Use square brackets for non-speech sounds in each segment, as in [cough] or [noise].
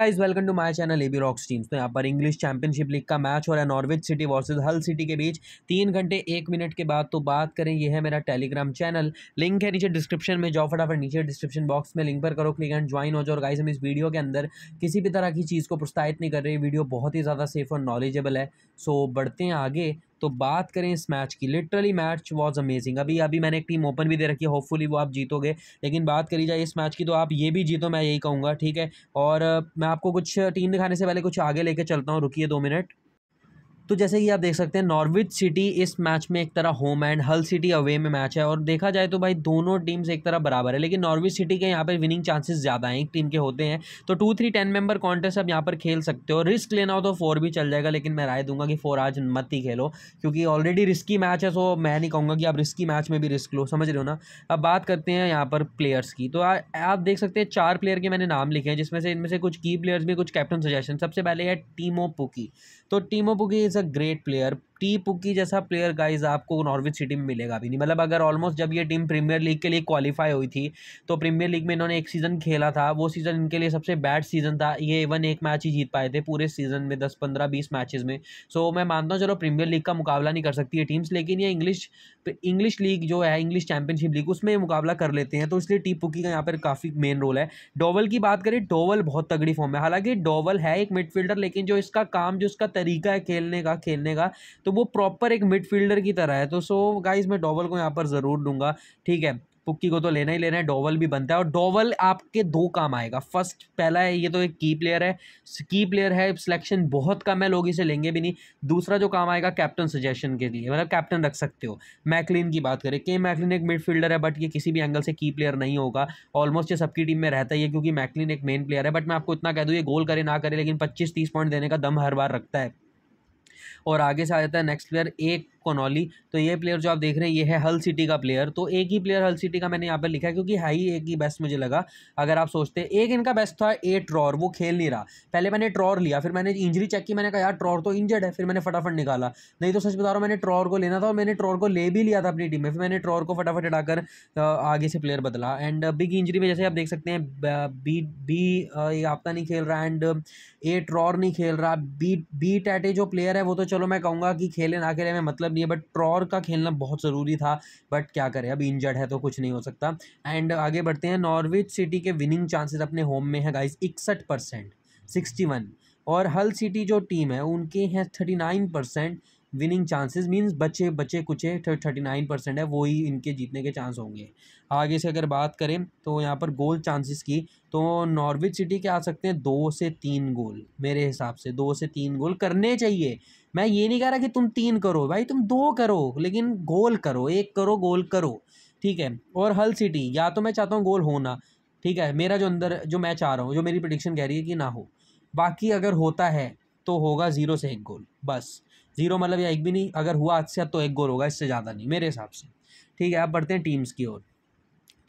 guys welcome to my channel AB rocks teams तो यहाँ पर इंग्लिश चैंपियनशिप लीग का मैच हो रहा है Norwich city versus Hull city के बीच तीन घंटे एक मिनट के बाद तो बात करें ये है मेरा टेलीग्राम चैनल लिंक है नीचे डिस्क्रिप्शन में जाओ फटाफट नीचे डिस्क्रिप्शन बॉक्स में लिंक पर करो क्लिक एंड ज्वाइन हो जाओ और गाइज हम इस वीडियो के अंदर किसी भी तरह की चीज़ को प्रोत्साहित नहीं कर रहे वीडियो बहुत ही ज़्यादा सेफ और नॉलेजेबल है सो बढ़ते हैं आगे तो बात करें इस मैच की लिटरली मैच वॉज अमेजिंग अभी अभी मैंने एक टीम ओपन भी दे रखी है होपफुली वो आप जीतोगे लेकिन बात करी जाए इस मैच की तो आप ये भी जीतो मैं यही कहूँगा ठीक है और मैं आपको कुछ टीम दिखाने से पहले कुछ आगे लेके चलता हूँ रुकी दो मिनट तो जैसे कि आप देख सकते हैं नॉर्विच सिटी इस मैच में एक तरह home and Hull city away में मैच है और देखा जाए तो भाई दोनों टीम्स एक तरह बराबर है लेकिन नॉर्विच सिटी के यहाँ पर विनिंग चांसेस ज़्यादा हैं एक टीम के होते हैं तो two three ten member contest आप यहाँ पर खेल सकते हो रिस्क लेना हो तो फोर भी चल जाएगा लेकिन मैं राय दूंगा कि फोर आज मत ही खेलो क्योंकि ऑलरेडी रिस्की मैच है सो तो मैं नहीं कहूँगा कि आप रिस्की मैच में भी रिस्क लो समझ रहे हो ना अब बात करते हैं यहाँ पर प्लेयर्स की तो आप देख सकते हैं चार प्लेयर के मैंने नाम लिखे हैं जिसमें से इनमें से कुछ की प्लेयर्स भी कुछ कैप्टन सजेशन सबसे पहले है टीमो पुकी तो Teemu Pukki is a great player T Pukki जैसा प्लेयर गाइज आपको नॉर्विच सिटी में मिलेगा भी नहीं मतलब अगर ऑलमोस्ट जब ये टीम प्रीमियर लीग के लिए क्वालिफाई हुई थी तो प्रीमियर लीग में इन्होंने एक सीज़न खेला था वो सीज़न इनके लिए सबसे बैड सीज़न था ये इवन एक मैच ही जीत पाए थे पूरे सीज़न में दस पंद्रह बीस मैचेज में सो मैं मानता हूँ चलो प्रीमियर लीग का मुकाबला नहीं कर सकती है टीम्स लेकिन ये इंग्लिश इंग्लिश लीग जो है इंग्लिश चैंपियनशिप लीग उसमें मुकाबला कर लेते हैं तो इसलिए टी पुकी का यहाँ पर काफ़ी मेन रोल है डोवल की बात करें डोवल बहुत तगड़ी फॉर्म है हालांकि डोवल है एक मिडफील्डर लेकिन जो इसका काम जो इसका तरीका है खेलने का खेलने का तो वो प्रॉपर एक मिडफील्डर की तरह है तो सो गाइज मैं डॉबल को यहाँ पर ज़रूर दूंगा ठीक है पुक्की को तो लेना ही लेना है डोवल भी बनता है और डोवल आपके दो काम आएगा फर्स्ट पहला है ये तो एक की प्लेयर है की प्लेयर है सिलेक्शन बहुत कम है लोग इसे लेंगे भी नहीं दूसरा जो काम आएगा कैप्टन सजेशन के लिए मतलब कैप्टन रख सकते हो मैकलिन की बात करें के मैकलिन एक मिडफील्डर है बट ये किसी भी एंगल से की प्लेयर नहीं होगा ऑलमोस्ट ये सबकी टीम में रहता ही है क्योंकि मैकलिन एक मेन प्लेयर है बट मैं आपको इतना कह दूँ ये गोल करे ना करे लेकिन पच्चीस तीस पॉइंट देने का दम हर बार रखता है और आगे से आ जाता है नेक्स्ट प्लेयर एक कोनोली तो ये प्लेयर जो आप देख रहे हैं ये है हल सिटी का प्लेयर तो एक ही प्लेयर हल सिटी का मैंने यहाँ पर लिखा है क्योंकि हाई एक ही बेस्ट मुझे लगा अगर आप सोचते एक इनका बेस्ट था ए ट्रॉर वो खेल नहीं रहा पहले मैंने ट्रॉर लिया फिर मैंने इंजरी चेक की मैंने कहा यार ट्रॉर तो इंजर्ड है फिर मैंने फटाफट निकाला नहीं तो सच बता रहा हूँ मैंने ट्रॉर को लेना था और मैंने ट्रॉर को ले भी लिया था अपनी टीम में फिर मैंने ट्रॉर को फटाफट हटाकर आगे से प्लेयर बदला एंड बिग इंजरी में जैसे आप देख सकते हैं बी बी ये आपका नहीं खेल रहा एंड ए ट्रॉर नहीं खेल रहा बी बी टैटे जो प्लेयर है वो तो चलो मैं कहूँगा कि खेले ना खेले में मतलब है बट ट्रॉर का खेलना बहुत ज़रूरी था बट क्या करें अब इंजर्ड है तो कुछ नहीं हो सकता एंड आगे बढ़ते हैं नॉर्विच सिटी के विनिंग चांसेस अपने होम में है गाइज इकसठ परसेंट और हल सिटी जो टीम है उनके हैं thirty nine percent winning chances means बचे बचे कुचे थर्टी नाइन परसेंट है वो इनके जीतने के चांस होंगे आगे से अगर बात करें तो यहाँ पर गोल चांसेस की तो नॉर्विच सिटी के आ सकते हैं दो से तीन गोल मेरे हिसाब से दो से तीन गोल करने चाहिए मैं ये नहीं कह रहा कि तुम तीन करो भाई तुम दो करो लेकिन गोल करो एक करो गोल करो ठीक है और हल सिटी या तो मैं चाहता हूँ गोल होना ठीक है मेरा जो अंदर जो मैं चाह रहा हूँ जो मेरी प्रडिक्शन कह रही है कि ना हो बाकी अगर होता है तो होगा ज़ीरो से एक गोल बस ज़ीरो मतलब या एक भी नहीं अगर हुआ अच्छा तो एक गोल होगा इससे ज़्यादा नहीं मेरे हिसाब से ठीक है अब बढ़ते हैं टीम्स की ओर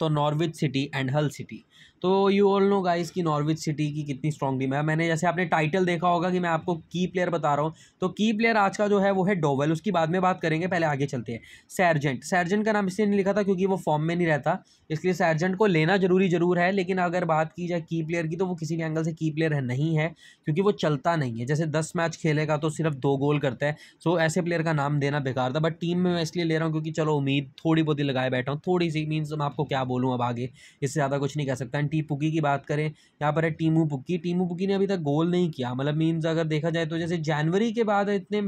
तो Norwich city and Hull city तो यू ऑल नो गाइस की नॉर्विच सिटी की कितनी स्ट्रॉन्ग टीम है मैंने जैसे आपने टाइटल देखा होगा कि मैं आपको की प्लेयर बता रहा हूँ तो की प्लेयर आज का जो है वो है डोवेल उसकी बाद में बात करेंगे पहले आगे चलते हैं सैरजेंट सैरजेंट का नाम इसलिए नहीं लिखा था क्योंकि वो फॉर्म में नहीं रहता इसलिए सैरजेंट को लेना जरूरी जरूर है लेकिन अगर बात की जाए की प्लेयर की तो वो किसी भी एंगल से की प्लेयर है नहीं है क्योंकि वो चलता नहीं है जैसे दस मैच खेलेगा तो सिर्फ दो गोल करता है सो ऐसे प्लेयर का नाम देना बेकार था बट टीम में मैं इसलिए ले रहा हूँ क्योंकि चलो उम्मीद थोड़ी बहुत ही लगाए बैठा हूँ थोड़ी सी मीन्स मैं आपको क्या बोलूँ अब आगे इससे ज़्यादा कुछ नहीं कह सकता सकता है टी पुकी की बात करें यहाँ पर है टीमू पुकी टीमू पुकी ने अभी तक गोल नहीं किया मतलब मीन्स अगर देखा जाए तो जैसे जनवरी के बाद इतने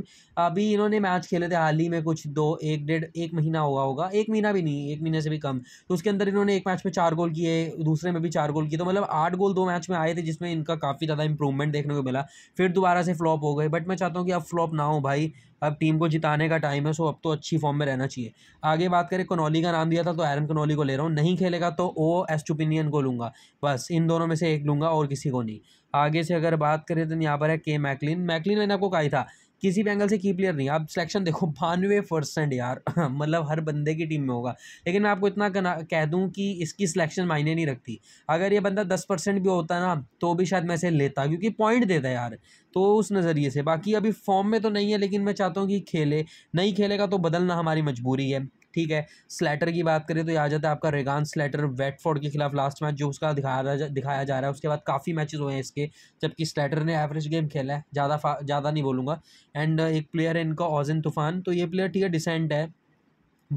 अभी इन्होंने मैच खेले थे हाल ही में कुछ दो एक डेढ़ एक महीना हुआ होगा एक महीना भी नहीं एक महीने से भी कम तो उसके अंदर इन्होंने एक मैच में चार गोल किए दूसरे में भी चार गोल किए तो मतलब आठ गोल दो मैच में आए थे जिसमें इनका काफ़ी ज़्यादा इंप्रूवमेंट देखने को मिला फिर दोबारा से फ्लॉप हो गए बट मैं चाहता हूँ कि अब फ्लॉप ना हो भाई अब टीम को जिताने का टाइम है सो अब तो अच्छी फॉर्म में रहना चाहिए आगे बात करें कनौली का नाम दिया था तो एरन कनौली को ले रहा हूँ नहीं खेलेगा तो ओ एस्टुपिनियन को लूँगा लूँगा बस इन दोनों में से एक लूँगा और किसी को नहीं आगे से अगर बात करें तो यहाँ पर है के मैकलिन मैकलिन मैंने आपको कहा था किसी भी एंगल से की प्लेयर नहीं आप सिलेक्शन देखो बानवे परसेंट यार [laughs] मतलब हर बंदे की टीम में होगा लेकिन मैं आपको इतना कह दूं कि इसकी सिलेक्शन मायने नहीं रखती अगर ये बंदा दस परसेंट भी होता ना तो भी शायद मैं इसे लेता क्योंकि पॉइंट देता है यार तो उस नज़रिए से बाकी अभी फॉर्म में तो नहीं है लेकिन मैं चाहता हूँ कि खेले नहीं खेलेगा तो बदलना हमारी मजबूरी है ठीक है स्लेटर की बात करें तो ये आ जाता है आपका रेगान स्लेटर वेटफोर्ड के खिलाफ लास्ट मैच जो उसका दिखाया जा, दिखाया जा रहा है उसके बाद काफ़ी मैचेस हुए हैं इसके जबकि स्लेटर ने एवरेज गेम खेला है ज़्यादा ज़्यादा नहीं बोलूँगा एंड uh, एक प्लेयर है इनका ओजन तूफान तो ये प्लेयर ठीक है डिसेंट है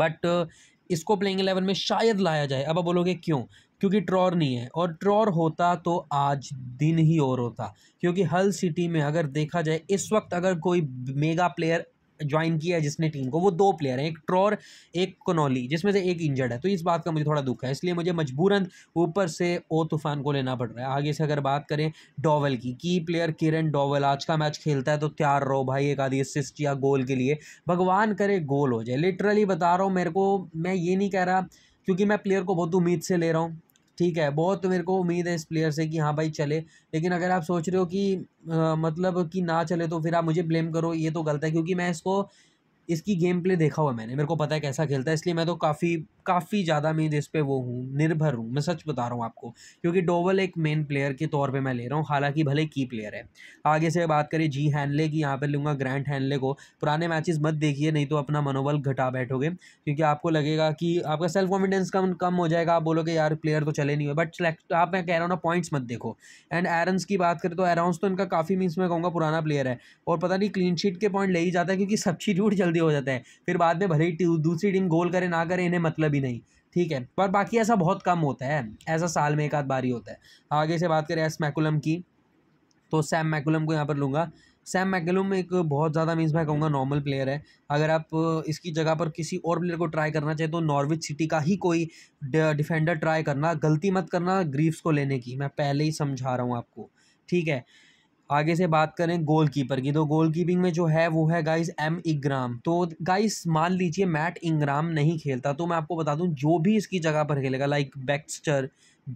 बट uh, इसको प्लेइंग एलेवन में शायद लाया जाए अब आप बोलोगे क्यों क्योंकि ट्रॉर नहीं है और ट्रॉर होता तो आज दिन ही और होता क्योंकि हल सिटी में अगर देखा जाए इस वक्त अगर कोई मेगा प्लेयर ज्वाइन किया है जिसने टीम को वो दो प्लेयर हैं एक ट्रॉर एक कोनोली जिसमें से एक इंजर्ड है तो इस बात का मुझे थोड़ा दुख है इसलिए मुझे मजबूरन ऊपर से ओ तूफान को लेना पड़ रहा है आगे से अगर बात करें डोवल की की प्लेयर किरण डॉवल आज का मैच खेलता है तो तैयार रहो भाई एक आधी असिस्ट या गोल के लिए भगवान करे गोल हो जाए लिटरली बता रहा हूँ मेरे को मैं ये नहीं कह रहा क्योंकि मैं प्लेयर को बहुत उम्मीद से ले रहा हूँ ठीक है बहुत मेरे को उम्मीद है इस प्लेयर से कि हाँ भाई चले लेकिन अगर आप सोच रहे हो कि आ, मतलब कि ना चले तो फिर आप मुझे ब्लेम करो ये तो गलत है क्योंकि मैं इसको इसकी गेम प्ले देखा हुआ मैंने मेरे को पता है कैसा खेलता है इसलिए मैं तो काफ़ी काफ़ी ज़्यादा मैं इस पर वो हूँ निर्भर हूँ मैं सच बता रहा हूँ आपको क्योंकि डोवल एक मेन प्लेयर के तौर पे मैं ले रहा हूँ हालांकि भले की प्लेयर है आगे से बात करें जी हैनले की यहाँ पर लूँगा ग्रैंड हैनले को पुराने मैचेस मत देखिए नहीं तो अपना मनोबल घटा बैठोगे क्योंकि आपको लगेगा कि आपका सेल्फ कॉन्फिडेंस कम कम हो जाएगा आप बोलोगे यार प्लेयर तो चले नहीं हुए बट सेलेक्ट आप मैं कह रहा हूँ ना पॉइंट्स मत देखो एंड एरन्स की बात करें तो एराउंस तो इनका काफ़ी मीन्स मैं कहूँगा पुराना प्लेयर है और पता नहीं क्लीन शीट के पॉइंट ले ही जाता है क्योंकि सब्सिट्यूट जल्दी हो जाता है फिर बाद में भले ही दूसरी टीम गोल करे ना करे इन्हें मतलब कभी नहीं ठीक है पर बाकी ऐसा बहुत कम होता है ऐसा साल में एक आध बार ही होता है आगे से बात करें एस मैकुलम की तो सैम मैकुलम को यहाँ पर लूँगा सैम मैकुलम एक बहुत ज़्यादा मीन्स मैं कहूँगा नॉर्मल प्लेयर है अगर आप इसकी जगह पर किसी और प्लेयर को ट्राई करना चाहें तो नॉर्विच सिटी का ही कोई डिफेंडर ट्राई करना गलती मत करना ग्रीफ्स को लेने की मैं पहले ही समझा रहा हूँ आपको ठीक है आगे से बात करें गोलकीपर की तो गोलकीपिंग में जो है वो है गाइस एम इग्राम तो गाइस मान लीजिए मैट इंग्राम नहीं खेलता तो मैं आपको बता दूं जो भी इसकी जगह पर खेलेगा लाइक बैक्स्टर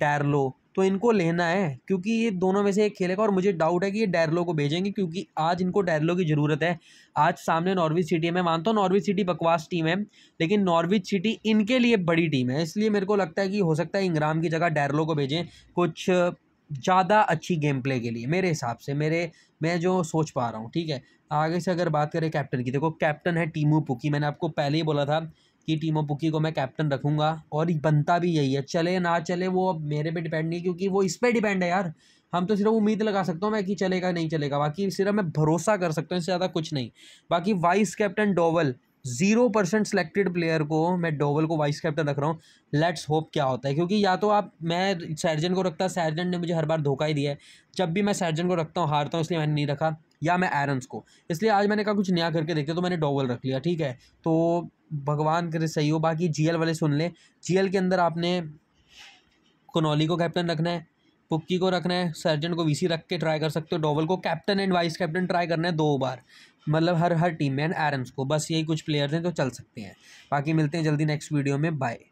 डैरलो तो इनको लेना है क्योंकि ये दोनों में से एक खेलेगा और मुझे डाउट है कि ये डैरलो को भेजेंगे क्योंकि आज इनको डैरलो की ज़रूरत है आज सामने नॉर्विच सिटी है मैं मानता हूँ नॉर्विच सिटी बकवास टीम है लेकिन नॉर्विच सिटी इनके लिए बड़ी टीम है इसलिए मेरे को लगता है कि हो सकता है इंग्राम की जगह डैरलो को भेजें कुछ ज़्यादा अच्छी गेम प्ले के लिए मेरे हिसाब से मेरे मैं जो सोच पा रहा हूँ ठीक है आगे से अगर बात करें कैप्टन की देखो कैप्टन है टीमो पुकी मैंने आपको पहले ही बोला था कि टीमो पुकी को मैं कैप्टन रखूँगा और बनता भी यही है चले ना चले वो अब मेरे पे डिपेंड नहीं क्योंकि वो इस पर डिपेंड है यार हम तो सिर्फ उम्मीद लगा सकता हूँ मैं कि चलेगा नहीं चलेगा बाकी सिर्फ मैं भरोसा कर सकता हूँ इससे ज़्यादा कुछ नहीं बाकी vice captain Dowell zero percent selected player को मैं डोवल को वाइस कैप्टन रख रहा हूँ लेट्स होप क्या होता है क्योंकि या तो आप मैं सर्जन को रखता सैरजन ने मुझे हर बार धोखा ही दिया है जब भी मैं सर्जन को रखता हूँ हारता हूँ इसलिए मैंने नहीं रखा या मैं एरन्स को इसलिए आज मैंने कहा कुछ नया करके देखते तो मैंने डोवल रख लिया ठीक है तो भगवान करे सही हो बाकी जी वाले सुन लें जी के अंदर आपने कनौली को कैप्टन रखना है पुक्की को रखना है सर्जन को वीसी रख के ट्राई कर सकते हो डोवल को captain and vice captain try करना है दो बार मतलब हर हर टीम में एंड एरम्स को बस यही कुछ प्लेयर्स हैं जो चल सकते हैं बाकी मिलते हैं जल्दी नेक्स्ट वीडियो में बाय